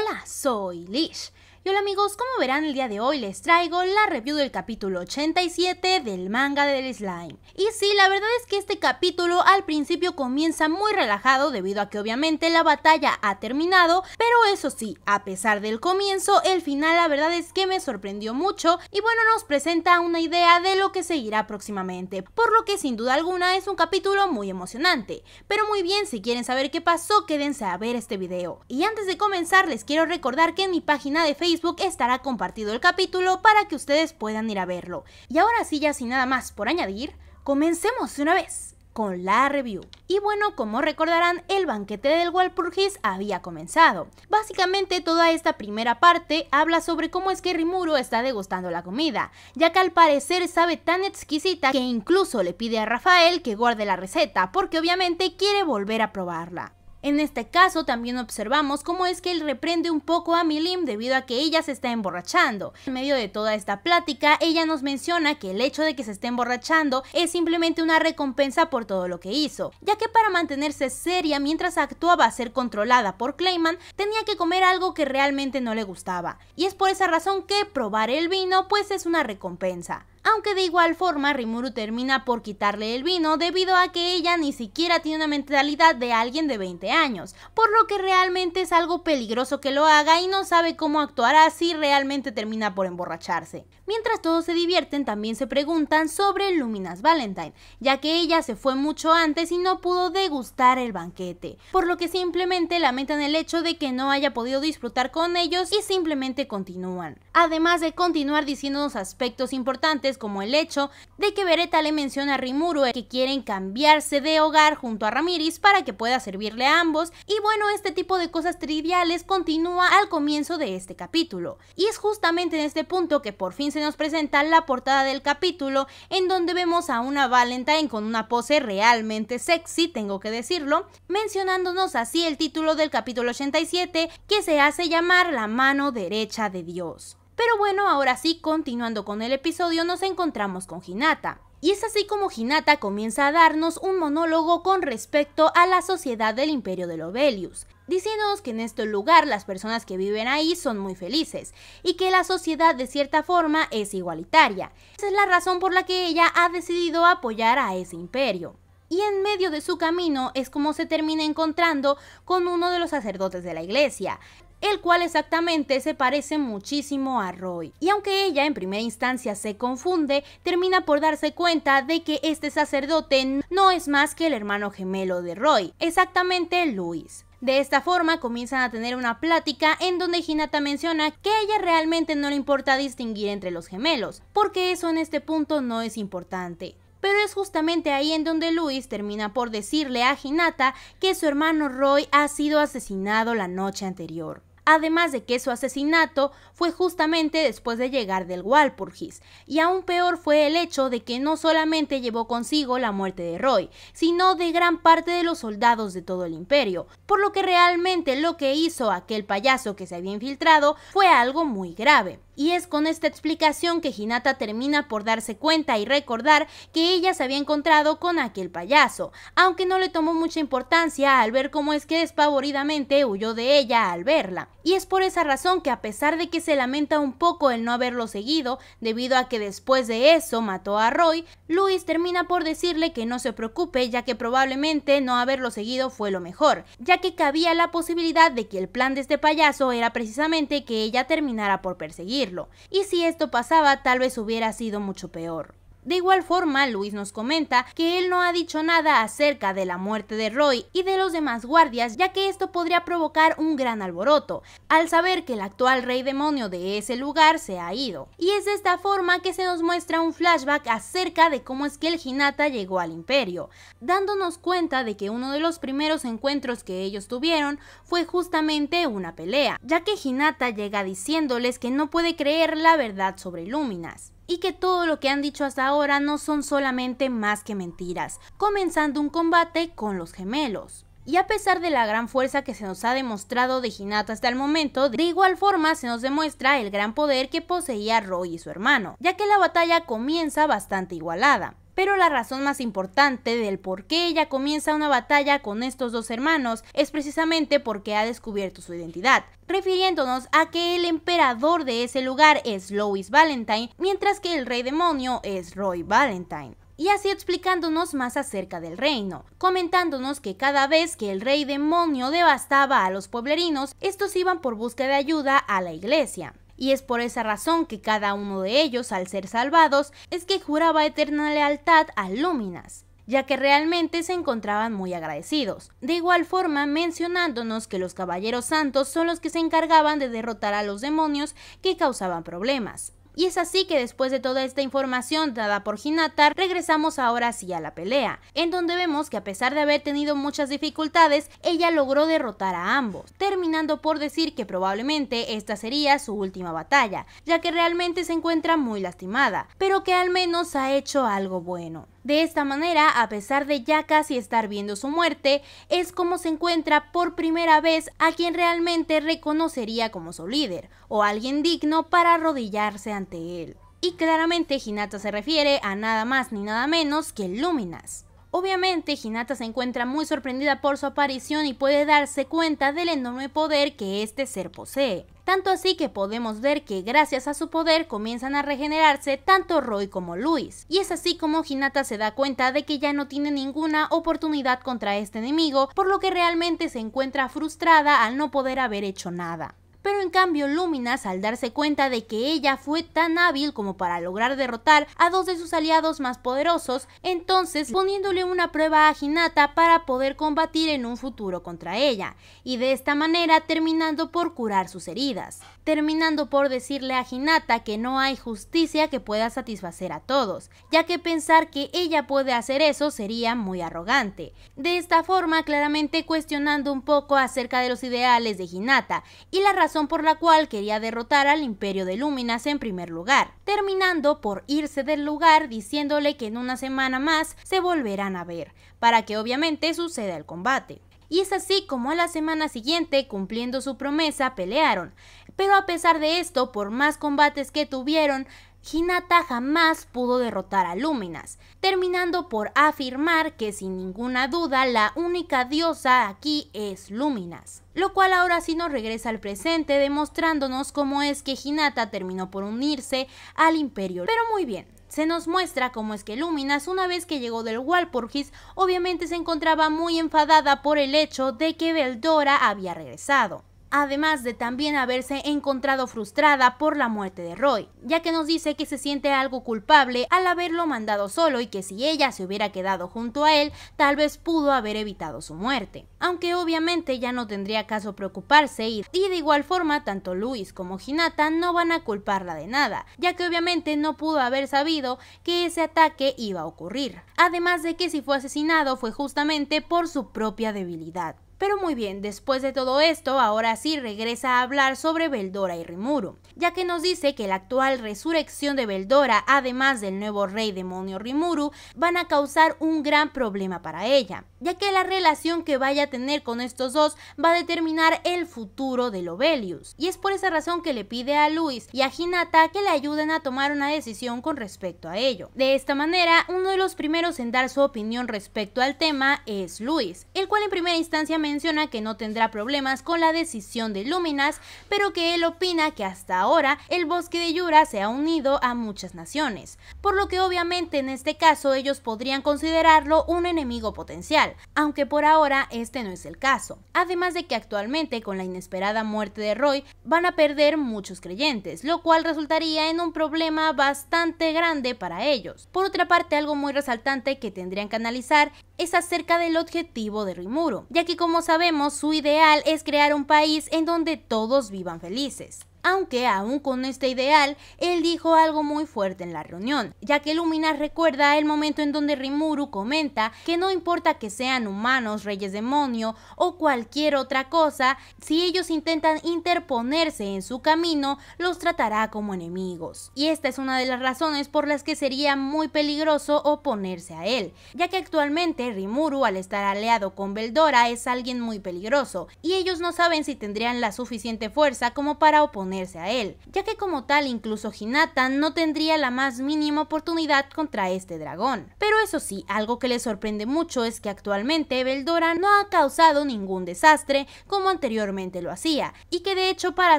Hola, soy Lish hola amigos, como verán el día de hoy les traigo la review del capítulo 87 del manga del slime. Y sí, la verdad es que este capítulo al principio comienza muy relajado debido a que obviamente la batalla ha terminado, pero eso sí, a pesar del comienzo, el final la verdad es que me sorprendió mucho y bueno, nos presenta una idea de lo que seguirá próximamente, por lo que sin duda alguna es un capítulo muy emocionante. Pero muy bien, si quieren saber qué pasó, quédense a ver este video. Y antes de comenzar les quiero recordar que en mi página de Facebook estará compartido el capítulo para que ustedes puedan ir a verlo. Y ahora sí, ya sin nada más por añadir, comencemos una vez con la review. Y bueno, como recordarán, el banquete del Walpurgis había comenzado. Básicamente toda esta primera parte habla sobre cómo es que Rimuro está degustando la comida, ya que al parecer sabe tan exquisita que incluso le pide a Rafael que guarde la receta porque obviamente quiere volver a probarla. En este caso también observamos cómo es que él reprende un poco a Milim debido a que ella se está emborrachando. En medio de toda esta plática, ella nos menciona que el hecho de que se esté emborrachando es simplemente una recompensa por todo lo que hizo, ya que para mantenerse seria mientras actuaba a ser controlada por Clayman, tenía que comer algo que realmente no le gustaba. Y es por esa razón que probar el vino pues es una recompensa aunque de igual forma Rimuru termina por quitarle el vino debido a que ella ni siquiera tiene una mentalidad de alguien de 20 años, por lo que realmente es algo peligroso que lo haga y no sabe cómo actuará si realmente termina por emborracharse. Mientras todos se divierten también se preguntan sobre Luminas Valentine, ya que ella se fue mucho antes y no pudo degustar el banquete, por lo que simplemente lamentan el hecho de que no haya podido disfrutar con ellos y simplemente continúan. Además de continuar diciendo diciéndonos aspectos importantes como el hecho de que Beretta le menciona a Rimuru que quieren cambiarse de hogar junto a Ramírez para que pueda servirle a ambos y bueno, este tipo de cosas triviales continúa al comienzo de este capítulo. Y es justamente en este punto que por fin se nos presenta la portada del capítulo en donde vemos a una Valentine con una pose realmente sexy, tengo que decirlo, mencionándonos así el título del capítulo 87 que se hace llamar La mano derecha de Dios. Pero bueno, ahora sí, continuando con el episodio, nos encontramos con Hinata. Y es así como Hinata comienza a darnos un monólogo con respecto a la sociedad del imperio de Lobelius, diciéndonos que en este lugar las personas que viven ahí son muy felices y que la sociedad de cierta forma es igualitaria. Esa es la razón por la que ella ha decidido apoyar a ese imperio. Y en medio de su camino es como se termina encontrando con uno de los sacerdotes de la iglesia, el cual exactamente se parece muchísimo a Roy. Y aunque ella en primera instancia se confunde, termina por darse cuenta de que este sacerdote no es más que el hermano gemelo de Roy, exactamente Luis. De esta forma comienzan a tener una plática en donde Hinata menciona que a ella realmente no le importa distinguir entre los gemelos, porque eso en este punto no es importante. Pero es justamente ahí en donde Luis termina por decirle a Hinata que su hermano Roy ha sido asesinado la noche anterior además de que su asesinato fue justamente después de llegar del Walpurgis. Y aún peor fue el hecho de que no solamente llevó consigo la muerte de Roy, sino de gran parte de los soldados de todo el imperio, por lo que realmente lo que hizo aquel payaso que se había infiltrado fue algo muy grave. Y es con esta explicación que Hinata termina por darse cuenta y recordar que ella se había encontrado con aquel payaso, aunque no le tomó mucha importancia al ver cómo es que despavoridamente huyó de ella al verla. Y es por esa razón que a pesar de que se lamenta un poco el no haberlo seguido, debido a que después de eso mató a Roy, Luis termina por decirle que no se preocupe ya que probablemente no haberlo seguido fue lo mejor, ya que cabía la posibilidad de que el plan de este payaso era precisamente que ella terminara por perseguir y si esto pasaba tal vez hubiera sido mucho peor. De igual forma, Luis nos comenta que él no ha dicho nada acerca de la muerte de Roy y de los demás guardias, ya que esto podría provocar un gran alboroto, al saber que el actual rey demonio de ese lugar se ha ido. Y es de esta forma que se nos muestra un flashback acerca de cómo es que el Hinata llegó al imperio, dándonos cuenta de que uno de los primeros encuentros que ellos tuvieron fue justamente una pelea, ya que Hinata llega diciéndoles que no puede creer la verdad sobre Lúminas y que todo lo que han dicho hasta ahora no son solamente más que mentiras, comenzando un combate con los gemelos. Y a pesar de la gran fuerza que se nos ha demostrado de Hinata hasta el momento, de igual forma se nos demuestra el gran poder que poseía Roy y su hermano, ya que la batalla comienza bastante igualada pero la razón más importante del por qué ella comienza una batalla con estos dos hermanos es precisamente porque ha descubierto su identidad, refiriéndonos a que el emperador de ese lugar es Lois Valentine, mientras que el rey demonio es Roy Valentine y así explicándonos más acerca del reino, comentándonos que cada vez que el rey demonio devastaba a los pueblerinos, estos iban por busca de ayuda a la iglesia y es por esa razón que cada uno de ellos, al ser salvados, es que juraba eterna lealtad a Lúminas ya que realmente se encontraban muy agradecidos. De igual forma, mencionándonos que los Caballeros Santos son los que se encargaban de derrotar a los demonios que causaban problemas. Y es así que después de toda esta información dada por Hinata, regresamos ahora sí a la pelea, en donde vemos que a pesar de haber tenido muchas dificultades, ella logró derrotar a ambos, terminando por decir que probablemente esta sería su última batalla, ya que realmente se encuentra muy lastimada, pero que al menos ha hecho algo bueno. De esta manera, a pesar de ya casi estar viendo su muerte, es como se encuentra por primera vez a quien realmente reconocería como su líder, o alguien digno para arrodillarse ante él. Y claramente Hinata se refiere a nada más ni nada menos que Luminas. Obviamente, Hinata se encuentra muy sorprendida por su aparición y puede darse cuenta del enorme poder que este ser posee tanto así que podemos ver que gracias a su poder comienzan a regenerarse tanto Roy como Luis. Y es así como Hinata se da cuenta de que ya no tiene ninguna oportunidad contra este enemigo, por lo que realmente se encuentra frustrada al no poder haber hecho nada pero en cambio Luminas al darse cuenta de que ella fue tan hábil como para lograr derrotar a dos de sus aliados más poderosos, entonces poniéndole una prueba a Hinata para poder combatir en un futuro contra ella, y de esta manera terminando por curar sus heridas terminando por decirle a Hinata que no hay justicia que pueda satisfacer a todos, ya que pensar que ella puede hacer eso sería muy arrogante. De esta forma, claramente cuestionando un poco acerca de los ideales de Hinata y la razón por la cual quería derrotar al Imperio de Lúminas en primer lugar, terminando por irse del lugar diciéndole que en una semana más se volverán a ver, para que obviamente suceda el combate y es así como a la semana siguiente, cumpliendo su promesa, pelearon. Pero a pesar de esto, por más combates que tuvieron, Hinata jamás pudo derrotar a Luminas, terminando por afirmar que sin ninguna duda la única diosa aquí es Luminas. Lo cual ahora sí nos regresa al presente demostrándonos cómo es que Hinata terminó por unirse al imperio. Pero muy bien, se nos muestra cómo es que Luminas, una vez que llegó del Walpurgis, obviamente se encontraba muy enfadada por el hecho de que Beldora había regresado además de también haberse encontrado frustrada por la muerte de Roy, ya que nos dice que se siente algo culpable al haberlo mandado solo y que si ella se hubiera quedado junto a él, tal vez pudo haber evitado su muerte. Aunque obviamente ya no tendría caso preocuparse y, y de igual forma tanto Luis como Hinata no van a culparla de nada, ya que obviamente no pudo haber sabido que ese ataque iba a ocurrir. Además de que si fue asesinado fue justamente por su propia debilidad. Pero muy bien, después de todo esto, ahora sí regresa a hablar sobre Beldora y Rimuru, ya que nos dice que la actual resurrección de Beldora, además del nuevo rey demonio Rimuru, van a causar un gran problema para ella, ya que la relación que vaya a tener con estos dos va a determinar el futuro de Lobelius. Y es por esa razón que le pide a Luis y a Hinata que le ayuden a tomar una decisión con respecto a ello. De esta manera, uno de los primeros en dar su opinión respecto al tema es Luis, el cual en primera instancia me menciona que no tendrá problemas con la decisión de Luminas, pero que él opina que hasta ahora el bosque de Yura se ha unido a muchas naciones, por lo que obviamente en este caso ellos podrían considerarlo un enemigo potencial, aunque por ahora este no es el caso. Además de que actualmente con la inesperada muerte de Roy van a perder muchos creyentes, lo cual resultaría en un problema bastante grande para ellos. Por otra parte, algo muy resaltante que tendrían que analizar es acerca del objetivo de Rimuru, ya que como sabemos, su ideal es crear un país en donde todos vivan felices. Aunque aún con este ideal, él dijo algo muy fuerte en la reunión, ya que Lumina recuerda el momento en donde Rimuru comenta que no importa que sean humanos, reyes demonio o cualquier otra cosa, si ellos intentan interponerse en su camino, los tratará como enemigos. Y esta es una de las razones por las que sería muy peligroso oponerse a él, ya que actualmente Rimuru al estar aliado con Beldora es alguien muy peligroso, y ellos no saben si tendrían la suficiente fuerza como para oponerse a él, ya que como tal incluso Hinata no tendría la más mínima oportunidad contra este dragón. Pero eso sí, algo que le sorprende mucho es que actualmente Beldora no ha causado ningún desastre como anteriormente lo hacía, y que de hecho para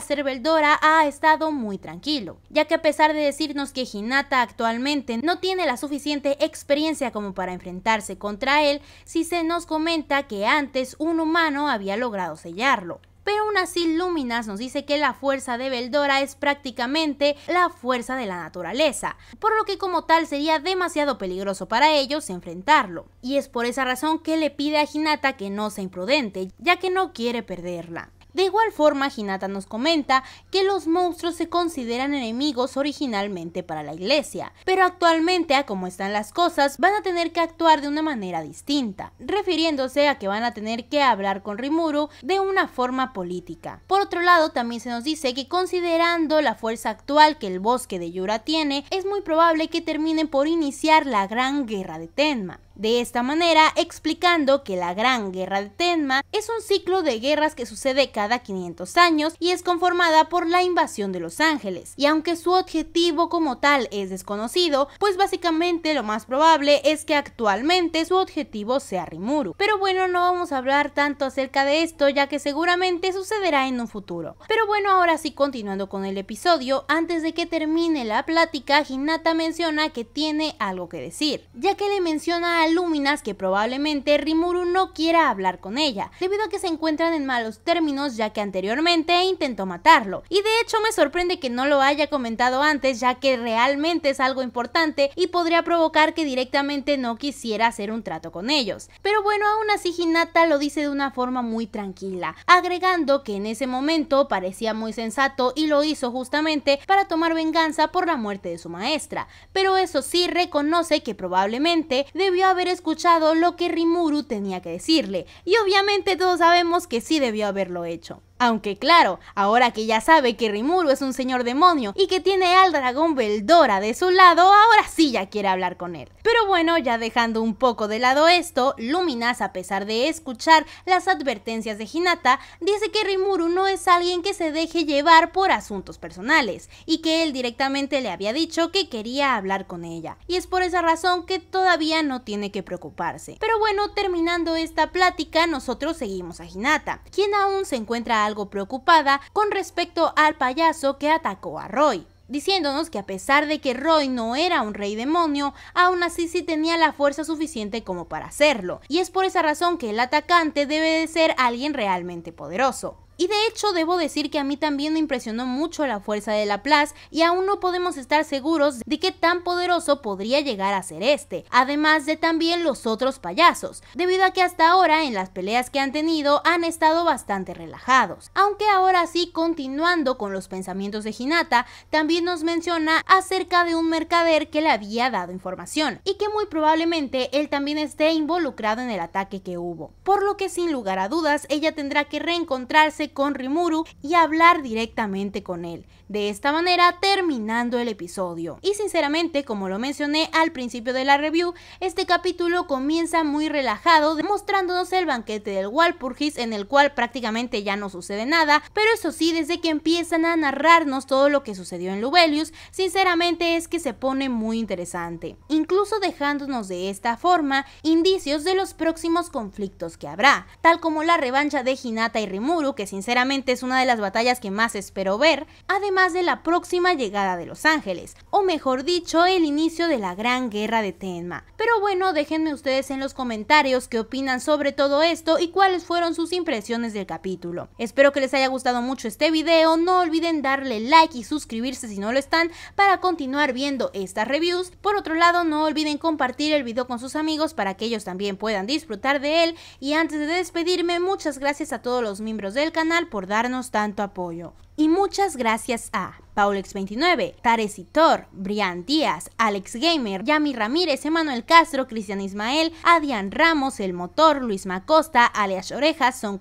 ser Beldora ha estado muy tranquilo, ya que a pesar de decirnos que Hinata actualmente no tiene la suficiente experiencia como para enfrentarse contra él, si se nos comenta que antes un humano había logrado sellarlo pero aún así Luminas nos dice que la fuerza de Beldora es prácticamente la fuerza de la naturaleza, por lo que como tal sería demasiado peligroso para ellos enfrentarlo. Y es por esa razón que le pide a Hinata que no sea imprudente, ya que no quiere perderla. De igual forma, Hinata nos comenta que los monstruos se consideran enemigos originalmente para la iglesia, pero actualmente, a como están las cosas, van a tener que actuar de una manera distinta, refiriéndose a que van a tener que hablar con Rimuru de una forma política. Por otro lado, también se nos dice que considerando la fuerza actual que el bosque de Yura tiene, es muy probable que terminen por iniciar la gran guerra de Tenma de esta manera explicando que la Gran Guerra de Tenma es un ciclo de guerras que sucede cada 500 años y es conformada por la invasión de Los Ángeles. Y aunque su objetivo como tal es desconocido, pues básicamente lo más probable es que actualmente su objetivo sea Rimuru. Pero bueno, no vamos a hablar tanto acerca de esto ya que seguramente sucederá en un futuro. Pero bueno, ahora sí continuando con el episodio, antes de que termine la plática, Hinata menciona que tiene algo que decir, ya que le menciona a luminas que probablemente Rimuru no quiera hablar con ella, debido a que se encuentran en malos términos ya que anteriormente intentó matarlo. Y de hecho me sorprende que no lo haya comentado antes ya que realmente es algo importante y podría provocar que directamente no quisiera hacer un trato con ellos. Pero bueno, aún así Hinata lo dice de una forma muy tranquila, agregando que en ese momento parecía muy sensato y lo hizo justamente para tomar venganza por la muerte de su maestra. Pero eso sí reconoce que probablemente debió haber escuchado lo que Rimuru tenía que decirle, y obviamente todos sabemos que sí debió haberlo hecho. Aunque claro, ahora que ya sabe que Rimuru es un señor demonio y que tiene al dragón Veldora de su lado, ahora sí ya quiere hablar con él. Pero bueno, ya dejando un poco de lado esto, Luminas, a pesar de escuchar las advertencias de Hinata, dice que Rimuru no es alguien que se deje llevar por asuntos personales y que él directamente le había dicho que quería hablar con ella. Y es por esa razón que todavía no tiene que preocuparse. Pero bueno, terminando esta plática, nosotros seguimos a Hinata, quien aún se encuentra algo preocupada con respecto al payaso que atacó a Roy diciéndonos que a pesar de que Roy no era un rey demonio, aún así sí tenía la fuerza suficiente como para hacerlo, y es por esa razón que el atacante debe de ser alguien realmente poderoso. Y de hecho debo decir que a mí también me impresionó mucho la fuerza de Laplace y aún no podemos estar seguros de qué tan poderoso podría llegar a ser este, además de también los otros payasos, debido a que hasta ahora en las peleas que han tenido han estado bastante relajados. Aunque ahora sí, continuando con los pensamientos de Hinata, también nos menciona acerca de un mercader que le había dado información y que muy probablemente él también esté involucrado en el ataque que hubo, por lo que sin lugar a dudas ella tendrá que reencontrarse con Rimuru y hablar directamente con él de esta manera terminando el episodio. Y sinceramente, como lo mencioné al principio de la review, este capítulo comienza muy relajado, mostrándonos el banquete del Walpurgis en el cual prácticamente ya no sucede nada, pero eso sí, desde que empiezan a narrarnos todo lo que sucedió en Lubelius, sinceramente es que se pone muy interesante, incluso dejándonos de esta forma indicios de los próximos conflictos que habrá, tal como la revancha de Hinata y Rimuru, que sinceramente es una de las batallas que más espero ver, además de la próxima llegada de los ángeles, o mejor dicho, el inicio de la gran guerra de Tenma. Pero bueno, déjenme ustedes en los comentarios qué opinan sobre todo esto y cuáles fueron sus impresiones del capítulo. Espero que les haya gustado mucho este video, no olviden darle like y suscribirse si no lo están para continuar viendo estas reviews. Por otro lado, no olviden compartir el video con sus amigos para que ellos también puedan disfrutar de él. Y antes de despedirme, muchas gracias a todos los miembros del canal por darnos tanto apoyo. Y muchas gracias a Paulex29, Tarecitor, Brian Díaz, Alex Gamer, Yami Ramírez, Emanuel Castro, Cristian Ismael, Adrián Ramos, El Motor, Luis Macosta, Alias Orejas, Son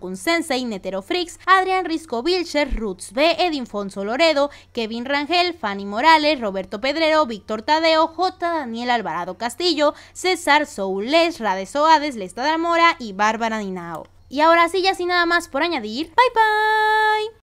y Netero Fricks, Adrián Risco Vilcher, Roots B, Edinfonso Loredo, Kevin Rangel, Fanny Morales, Roberto Pedrero, Víctor Tadeo, J. Daniel Alvarado Castillo, César Soules, Rade Oades, Lesta Mora y Bárbara Dinao. Y ahora sí, ya sin nada más por añadir, bye bye.